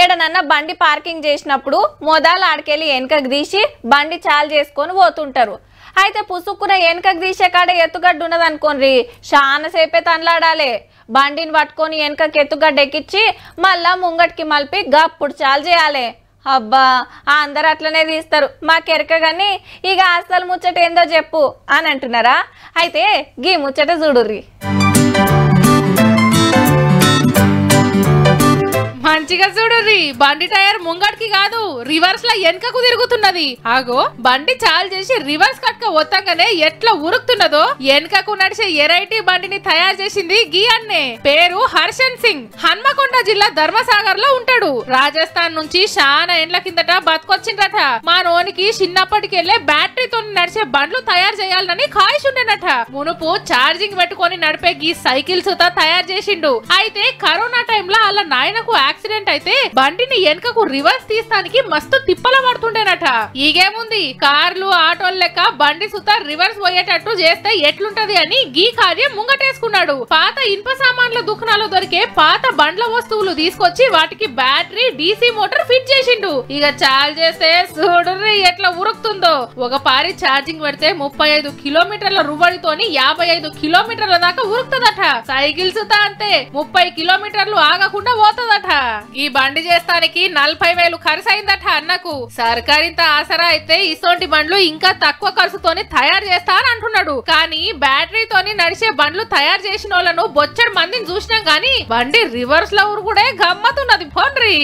ఏడనన్న బండి పార్కింగ్ చేసినప్పుడు మొదలు ఆడికెళ్ళి వెనకకు తీసి బండి చాలు చేసుకొని పోతుంటారు అయితే పుసుక్కున వెనకకు తీసే కాడ ఎత్తుగడ్డ ఉన్నదనుకోండి చాలాసేపే తనలాడాలి బండిని పట్టుకొని వెనకకి ఎత్తుగడ్డ ఎక్కిచ్చి మళ్ళా ముంగటికి మలిపి గప్పుడు చాలు చేయాలి అబ్బా అందరు అట్లనే తీస్తారు కెరక కానీ ఇక అసలు ముచ్చట ఏందో చెప్పు అని అంటున్నారా అయితే గీ ముచ్చట చూడుర్రీ మంచిగా చూడుర్రి బండి టైర్ ముంగటికి కాదు రివర్స్ లా వెనకకు తిరుగుతున్నది ఆగో బండి చాలు చేసి రివర్స్ కట్క వత్తంగానే ఎట్లా ఉరుకుతున్నదో వెనకకు నడిచే ఎరైటీ బండిని తయారు చేసింది గీ అన్నే పేరు హర్షన్ సింగ్ హన్మకొండ జిల్లా ధర్మసాగర్ లో ఉంటాడు రాజస్థాన్ నుంచి చాలా ఎండ్ల కిందట బతికొచ్చిండట మా నోనికి చిన్నప్పటికెళ్లే బ్యాటరీతో నడిచే బండ్లు తయారు చేయాలని కాయిష్ ఉండేనట మునుపు ఛార్జింగ్ పెట్టుకొని నడిపే గీ సైకిల్స్ తో తయారు చేసిండు అయితే కరోనా టైంలో వాళ్ళ నాయనకు యాక్సిడెంట్ యాక్సిడెంట్ అయితే బండిని వెనకకు రివర్స్ తీస్తానికి మస్తు తిప్పల పడుతుండేనట ఈగేముంది కార్లు ఆటోలు లెక్క బండి సుత రివర్స్ పోయేటట్టు చేస్తే ఎట్లుంటది అని గీ కార్యం ముంగటేసుకున్నాడు పాత ఇనుప సామాన్ల దుకాణాలు దొరికే పాత బండ్ల వస్తువులు తీసుకొచ్చి వాటికి బ్యాటరీ డీసీ మోటార్ ఫిట్ చేసిండు ఇక చార్జ్ చేస్తే చూడుర్రి ఎట్లా ఉరుకుతుందో ఒక పారి ఛార్జింగ్ పెడితే ముప్పై ఐదు కిలోమీటర్ల రుబడితోని యాభై ఐదు కిలోమీటర్ల దాకా ఉరుకుతుందట సైకిల్ సుత అంతే ముప్పై కిలోమీటర్లు ఆగకుండా పోతుందట ఈ బండి చేస్తానికి నలభై వేలు ఖర్చు అయిందట అన్నకు సర్కారింత ఆసరా అయితే ఇసోంటి బండ్లు ఇంకా తక్కువ ఖర్చు తోని తయారు చేస్తా అని అంటున్నాడు కానీ బ్యాటరీతోని నడిచే బండ్లు తయారు చేసిన వాళ్ళను బొచ్చడి మందిని చూసినాం గానీ బండి రివర్స్ లవర్ కూడా గమ్మతున్నది రీ